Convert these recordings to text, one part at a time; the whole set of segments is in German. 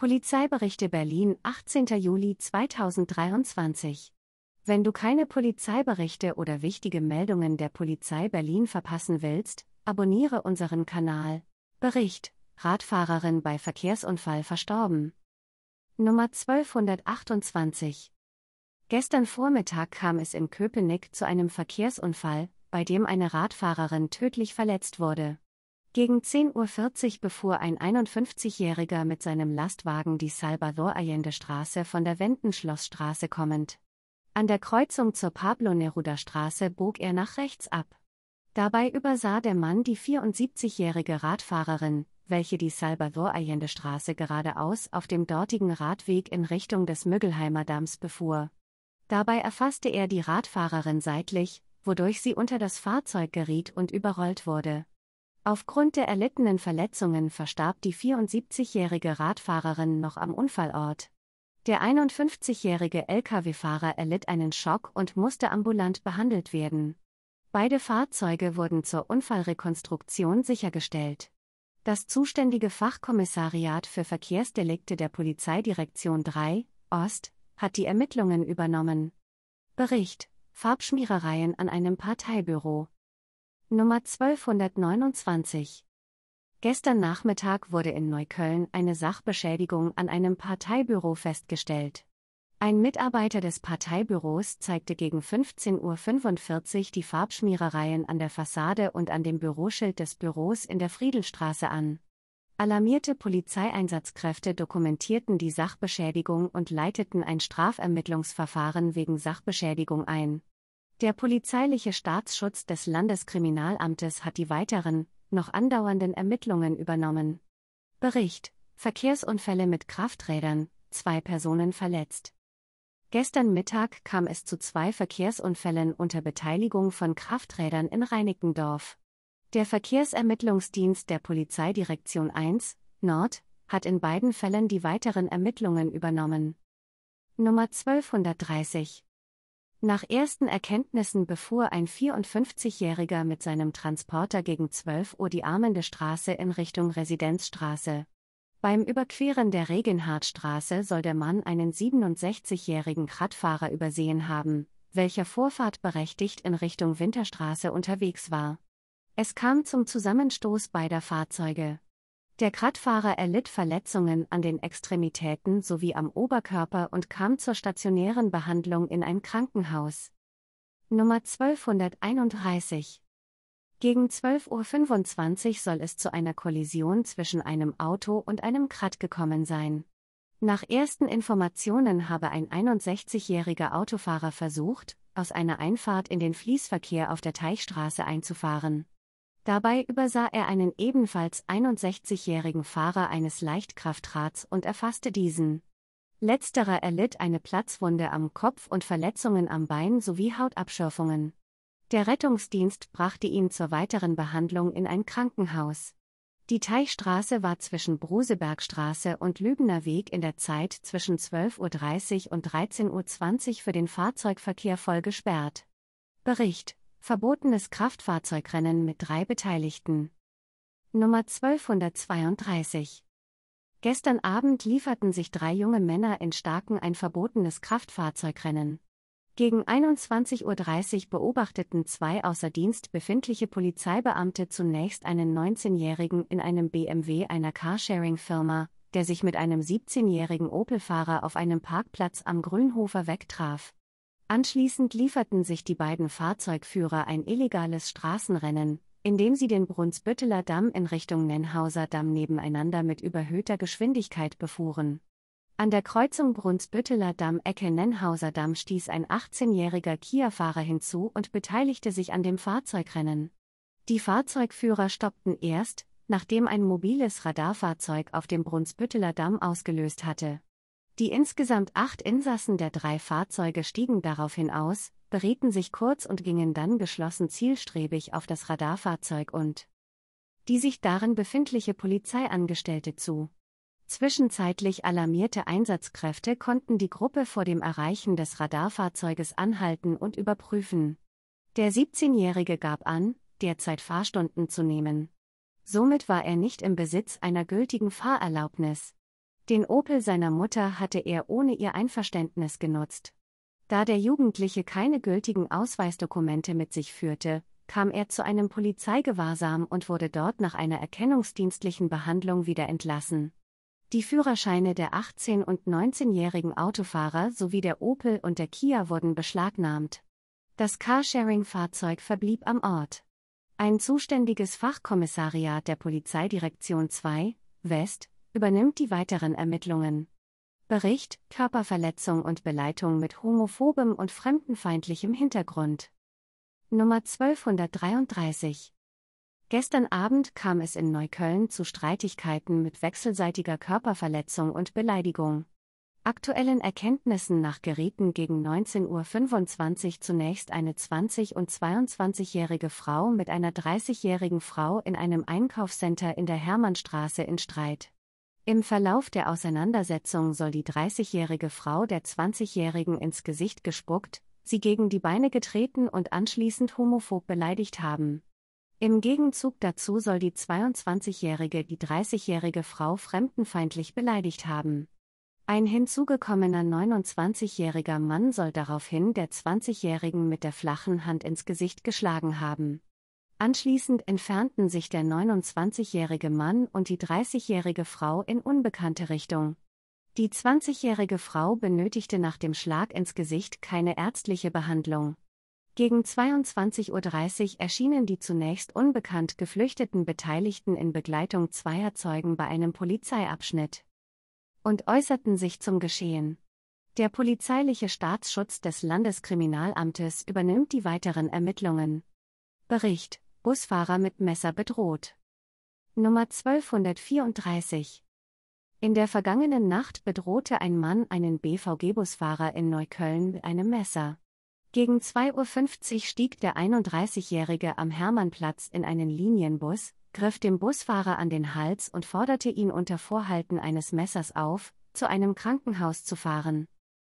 Polizeiberichte Berlin, 18. Juli 2023. Wenn du keine Polizeiberichte oder wichtige Meldungen der Polizei Berlin verpassen willst, abonniere unseren Kanal. Bericht: Radfahrerin bei Verkehrsunfall verstorben. Nummer 1228. Gestern Vormittag kam es in Köpenick zu einem Verkehrsunfall, bei dem eine Radfahrerin tödlich verletzt wurde. Gegen 10.40 Uhr befuhr ein 51-Jähriger mit seinem Lastwagen die Salvador Allende Straße von der Wendenschlossstraße kommend. An der Kreuzung zur Pablo Neruda Straße bog er nach rechts ab. Dabei übersah der Mann die 74-jährige Radfahrerin, welche die Salvador Allende Straße geradeaus auf dem dortigen Radweg in Richtung des Müggelheimer Dams befuhr. Dabei erfasste er die Radfahrerin seitlich, wodurch sie unter das Fahrzeug geriet und überrollt wurde. Aufgrund der erlittenen Verletzungen verstarb die 74-jährige Radfahrerin noch am Unfallort. Der 51-jährige Lkw-Fahrer erlitt einen Schock und musste ambulant behandelt werden. Beide Fahrzeuge wurden zur Unfallrekonstruktion sichergestellt. Das zuständige Fachkommissariat für Verkehrsdelikte der Polizeidirektion 3 Ost hat die Ermittlungen übernommen. Bericht Farbschmierereien an einem Parteibüro Nummer 1229. Gestern Nachmittag wurde in Neukölln eine Sachbeschädigung an einem Parteibüro festgestellt. Ein Mitarbeiter des Parteibüros zeigte gegen 15.45 Uhr die Farbschmierereien an der Fassade und an dem Büroschild des Büros in der Friedelstraße an. Alarmierte Polizeieinsatzkräfte dokumentierten die Sachbeschädigung und leiteten ein Strafermittlungsverfahren wegen Sachbeschädigung ein. Der polizeiliche Staatsschutz des Landeskriminalamtes hat die weiteren, noch andauernden Ermittlungen übernommen. Bericht: Verkehrsunfälle mit Krafträdern, zwei Personen verletzt. Gestern Mittag kam es zu zwei Verkehrsunfällen unter Beteiligung von Krafträdern in Reinickendorf. Der Verkehrsermittlungsdienst der Polizeidirektion 1, Nord, hat in beiden Fällen die weiteren Ermittlungen übernommen. Nummer 1230 nach ersten Erkenntnissen befuhr ein 54-Jähriger mit seinem Transporter gegen 12 Uhr die armende Straße in Richtung Residenzstraße. Beim Überqueren der Regenhardtstraße soll der Mann einen 67-jährigen Kradfahrer übersehen haben, welcher vorfahrtberechtigt in Richtung Winterstraße unterwegs war. Es kam zum Zusammenstoß beider Fahrzeuge. Der Radfahrer erlitt Verletzungen an den Extremitäten sowie am Oberkörper und kam zur stationären Behandlung in ein Krankenhaus. Nummer 1231 gegen 12.25 Uhr soll es zu einer Kollision zwischen einem Auto und einem Krat gekommen sein. Nach ersten Informationen habe ein 61-jähriger Autofahrer versucht, aus einer Einfahrt in den Fließverkehr auf der Teichstraße einzufahren. Dabei übersah er einen ebenfalls 61-jährigen Fahrer eines Leichtkraftrads und erfasste diesen. Letzterer erlitt eine Platzwunde am Kopf und Verletzungen am Bein sowie Hautabschürfungen. Der Rettungsdienst brachte ihn zur weiteren Behandlung in ein Krankenhaus. Die Teichstraße war zwischen Brusebergstraße und Lübener Weg in der Zeit zwischen 12.30 Uhr und 13.20 Uhr für den Fahrzeugverkehr voll gesperrt. Bericht Verbotenes Kraftfahrzeugrennen mit drei Beteiligten. Nummer 1232. Gestern Abend lieferten sich drei junge Männer in Starken ein verbotenes Kraftfahrzeugrennen. Gegen 21.30 Uhr beobachteten zwei außer Dienst befindliche Polizeibeamte zunächst einen 19-Jährigen in einem BMW einer Carsharing-Firma, der sich mit einem 17-jährigen Opel-Fahrer auf einem Parkplatz am Grünhofer wegtraf. Anschließend lieferten sich die beiden Fahrzeugführer ein illegales Straßenrennen, indem sie den Brunsbütteler Damm in Richtung Nennhauser Damm nebeneinander mit überhöhter Geschwindigkeit befuhren. An der Kreuzung Brunsbütteler Damm-Ecke Nennhauser Damm stieß ein 18-jähriger Kia-Fahrer hinzu und beteiligte sich an dem Fahrzeugrennen. Die Fahrzeugführer stoppten erst, nachdem ein mobiles Radarfahrzeug auf dem Brunsbütteler Damm ausgelöst hatte. Die insgesamt acht Insassen der drei Fahrzeuge stiegen daraufhin aus, berieten sich kurz und gingen dann geschlossen zielstrebig auf das Radarfahrzeug und die sich darin befindliche Polizeiangestellte zu. Zwischenzeitlich alarmierte Einsatzkräfte konnten die Gruppe vor dem Erreichen des Radarfahrzeuges anhalten und überprüfen. Der 17-Jährige gab an, derzeit Fahrstunden zu nehmen. Somit war er nicht im Besitz einer gültigen Fahrerlaubnis. Den Opel seiner Mutter hatte er ohne ihr Einverständnis genutzt. Da der Jugendliche keine gültigen Ausweisdokumente mit sich führte, kam er zu einem Polizeigewahrsam und wurde dort nach einer erkennungsdienstlichen Behandlung wieder entlassen. Die Führerscheine der 18- und 19-jährigen Autofahrer sowie der Opel und der Kia wurden beschlagnahmt. Das Carsharing-Fahrzeug verblieb am Ort. Ein zuständiges Fachkommissariat der Polizeidirektion 2, West, übernimmt die weiteren Ermittlungen. Bericht Körperverletzung und Beleitung mit homophobem und fremdenfeindlichem Hintergrund. Nummer 1233. Gestern Abend kam es in Neukölln zu Streitigkeiten mit wechselseitiger Körperverletzung und Beleidigung. Aktuellen Erkenntnissen nach gerieten gegen 19.25 Uhr zunächst eine 20- und 22-jährige Frau mit einer 30-jährigen Frau in einem Einkaufscenter in der Hermannstraße in Streit. Im Verlauf der Auseinandersetzung soll die 30-jährige Frau der 20-jährigen ins Gesicht gespuckt, sie gegen die Beine getreten und anschließend homophob beleidigt haben. Im Gegenzug dazu soll die 22-jährige die 30-jährige Frau fremdenfeindlich beleidigt haben. Ein hinzugekommener 29-jähriger Mann soll daraufhin der 20-jährigen mit der flachen Hand ins Gesicht geschlagen haben. Anschließend entfernten sich der 29-jährige Mann und die 30-jährige Frau in unbekannte Richtung. Die 20-jährige Frau benötigte nach dem Schlag ins Gesicht keine ärztliche Behandlung. Gegen 22.30 Uhr erschienen die zunächst unbekannt geflüchteten Beteiligten in Begleitung zweier Zeugen bei einem Polizeiabschnitt und äußerten sich zum Geschehen. Der polizeiliche Staatsschutz des Landeskriminalamtes übernimmt die weiteren Ermittlungen. Bericht Busfahrer mit Messer bedroht. Nummer 1234 in der vergangenen Nacht bedrohte ein Mann einen BVG-Busfahrer in Neukölln mit einem Messer. Gegen 2.50 Uhr stieg der 31-Jährige am Hermannplatz in einen Linienbus, griff dem Busfahrer an den Hals und forderte ihn unter Vorhalten eines Messers auf, zu einem Krankenhaus zu fahren.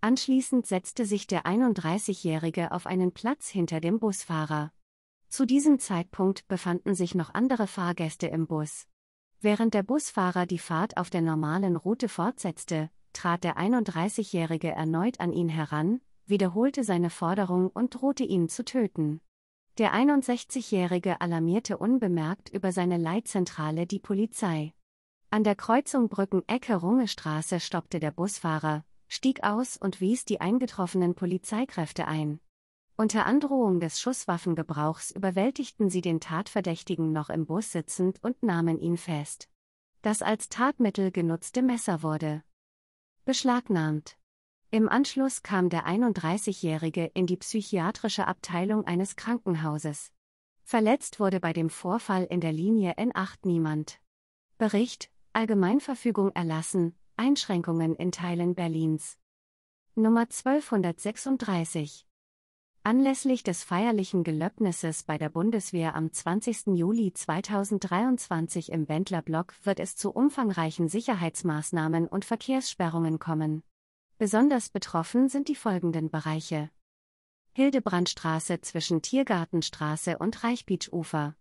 Anschließend setzte sich der 31-Jährige auf einen Platz hinter dem Busfahrer. Zu diesem Zeitpunkt befanden sich noch andere Fahrgäste im Bus. Während der Busfahrer die Fahrt auf der normalen Route fortsetzte, trat der 31-Jährige erneut an ihn heran, wiederholte seine Forderung und drohte ihn zu töten. Der 61-Jährige alarmierte unbemerkt über seine Leitzentrale die Polizei. An der Kreuzung brücken ecke runge stoppte der Busfahrer, stieg aus und wies die eingetroffenen Polizeikräfte ein. Unter Androhung des Schusswaffengebrauchs überwältigten sie den Tatverdächtigen noch im Bus sitzend und nahmen ihn fest. Das als Tatmittel genutzte Messer wurde beschlagnahmt. Im Anschluss kam der 31-Jährige in die psychiatrische Abteilung eines Krankenhauses. Verletzt wurde bei dem Vorfall in der Linie N8 niemand. Bericht: Allgemeinverfügung erlassen, Einschränkungen in Teilen Berlins. Nummer 1236 Anlässlich des feierlichen Gelöbnisses bei der Bundeswehr am 20. Juli 2023 im Wendlerblock wird es zu umfangreichen Sicherheitsmaßnahmen und Verkehrssperrungen kommen. Besonders betroffen sind die folgenden Bereiche. Hildebrandstraße zwischen Tiergartenstraße und Reichpietschufer.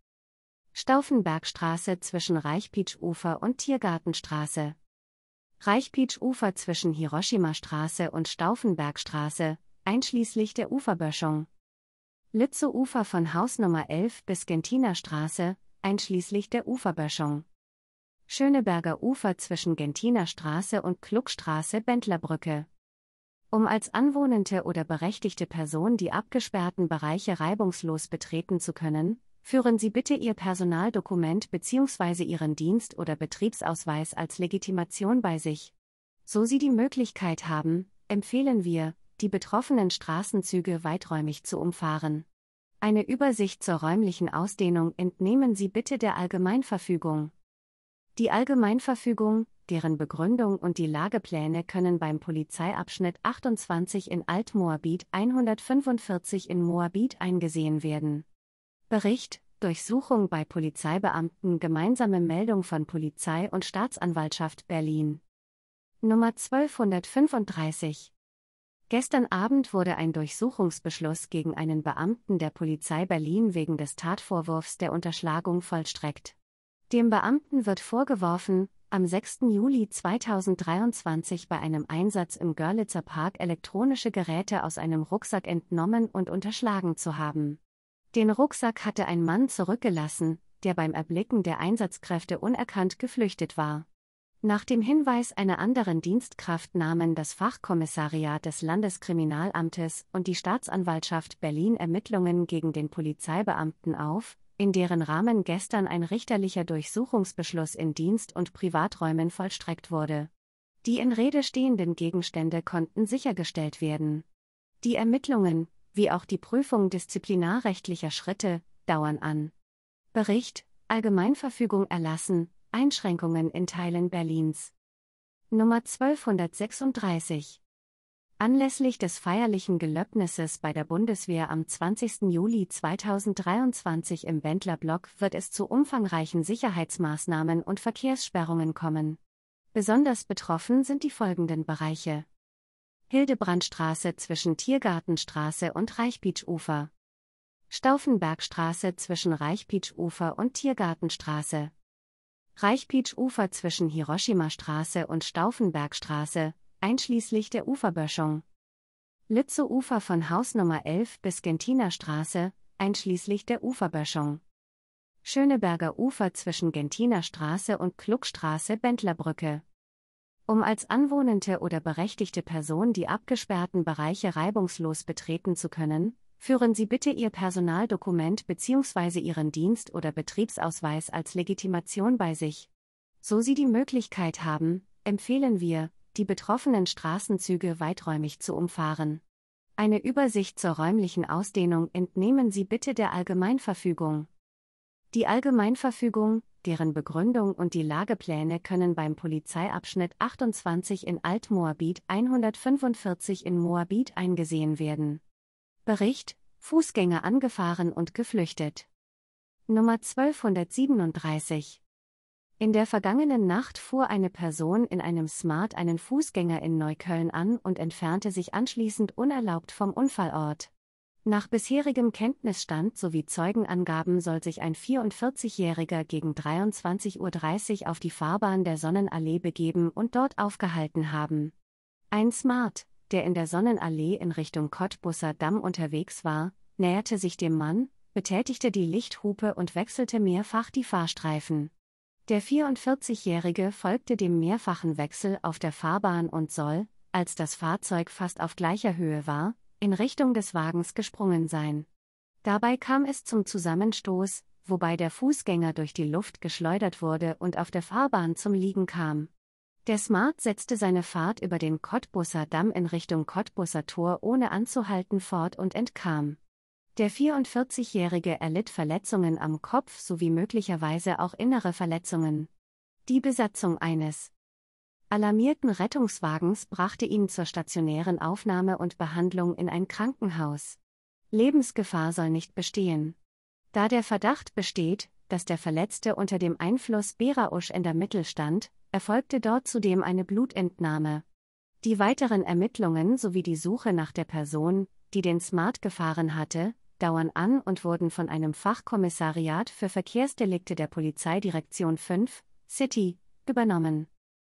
Staufenbergstraße zwischen Reichpietschufer und Tiergartenstraße. Reichpietschufer zwischen Hiroshima-Straße und Staufenbergstraße, einschließlich der Uferböschung. Lützow Ufer von Hausnummer 11 bis Gentiner Straße, einschließlich der Uferböschung. Schöneberger Ufer zwischen Gentiner Straße und Kluckstraße Bendlerbrücke. Um als anwohnende oder berechtigte Person die abgesperrten Bereiche reibungslos betreten zu können, führen Sie bitte Ihr Personaldokument bzw. Ihren Dienst- oder Betriebsausweis als Legitimation bei sich. So Sie die Möglichkeit haben, empfehlen wir, die betroffenen Straßenzüge weiträumig zu umfahren. Eine Übersicht zur räumlichen Ausdehnung entnehmen Sie bitte der Allgemeinverfügung. Die Allgemeinverfügung, deren Begründung und die Lagepläne können beim Polizeiabschnitt 28 in Altmoabit 145 in Moabit eingesehen werden. Bericht, Durchsuchung bei Polizeibeamten, gemeinsame Meldung von Polizei und Staatsanwaltschaft Berlin. Nummer 1235 Gestern Abend wurde ein Durchsuchungsbeschluss gegen einen Beamten der Polizei Berlin wegen des Tatvorwurfs der Unterschlagung vollstreckt. Dem Beamten wird vorgeworfen, am 6. Juli 2023 bei einem Einsatz im Görlitzer Park elektronische Geräte aus einem Rucksack entnommen und unterschlagen zu haben. Den Rucksack hatte ein Mann zurückgelassen, der beim Erblicken der Einsatzkräfte unerkannt geflüchtet war. Nach dem Hinweis einer anderen Dienstkraft nahmen das Fachkommissariat des Landeskriminalamtes und die Staatsanwaltschaft Berlin Ermittlungen gegen den Polizeibeamten auf, in deren Rahmen gestern ein richterlicher Durchsuchungsbeschluss in Dienst- und Privaträumen vollstreckt wurde. Die in Rede stehenden Gegenstände konnten sichergestellt werden. Die Ermittlungen, wie auch die Prüfung disziplinarrechtlicher Schritte, dauern an. Bericht Allgemeinverfügung erlassen, Einschränkungen in Teilen Berlins. Nummer 1236. Anlässlich des feierlichen Gelöbnisses bei der Bundeswehr am 20. Juli 2023 im Wendlerblock wird es zu umfangreichen Sicherheitsmaßnahmen und Verkehrssperrungen kommen. Besonders betroffen sind die folgenden Bereiche. Hildebrandstraße zwischen Tiergartenstraße und Reichpietschufer. Staufenbergstraße zwischen Reichpietschufer und Tiergartenstraße. Reichpeach-Ufer zwischen Hiroshima-Straße und Stauffenbergstraße, einschließlich der Uferböschung. Lützow-Ufer von Hausnummer 11 bis Gentiner Straße, einschließlich der Uferböschung. Schöneberger Ufer zwischen Gentiner Straße und Kluckstraße Bendlerbrücke. Um als anwohnende oder berechtigte Person die abgesperrten Bereiche reibungslos betreten zu können, Führen Sie bitte Ihr Personaldokument bzw. Ihren Dienst- oder Betriebsausweis als Legitimation bei sich. So Sie die Möglichkeit haben, empfehlen wir, die betroffenen Straßenzüge weiträumig zu umfahren. Eine Übersicht zur räumlichen Ausdehnung entnehmen Sie bitte der Allgemeinverfügung. Die Allgemeinverfügung, deren Begründung und die Lagepläne können beim Polizeiabschnitt 28 in Altmoabit 145 in Moabit eingesehen werden. Bericht, Fußgänger angefahren und geflüchtet. Nummer 1237. In der vergangenen Nacht fuhr eine Person in einem Smart einen Fußgänger in Neukölln an und entfernte sich anschließend unerlaubt vom Unfallort. Nach bisherigem Kenntnisstand sowie Zeugenangaben soll sich ein 44-Jähriger gegen 23.30 Uhr auf die Fahrbahn der Sonnenallee begeben und dort aufgehalten haben. Ein Smart der in der Sonnenallee in Richtung Cottbusser Damm unterwegs war, näherte sich dem Mann, betätigte die Lichthupe und wechselte mehrfach die Fahrstreifen. Der 44-Jährige folgte dem mehrfachen Wechsel auf der Fahrbahn und soll, als das Fahrzeug fast auf gleicher Höhe war, in Richtung des Wagens gesprungen sein. Dabei kam es zum Zusammenstoß, wobei der Fußgänger durch die Luft geschleudert wurde und auf der Fahrbahn zum Liegen kam. Der Smart setzte seine Fahrt über den Cottbusser Damm in Richtung Cottbusser Tor ohne anzuhalten fort und entkam. Der 44-Jährige erlitt Verletzungen am Kopf sowie möglicherweise auch innere Verletzungen. Die Besatzung eines alarmierten Rettungswagens brachte ihn zur stationären Aufnahme und Behandlung in ein Krankenhaus. Lebensgefahr soll nicht bestehen. Da der Verdacht besteht, dass der Verletzte unter dem Einfluss Berausch in der Mittel stand, erfolgte dort zudem eine Blutentnahme. Die weiteren Ermittlungen sowie die Suche nach der Person, die den Smart gefahren hatte, dauern an und wurden von einem Fachkommissariat für Verkehrsdelikte der Polizeidirektion 5, City, übernommen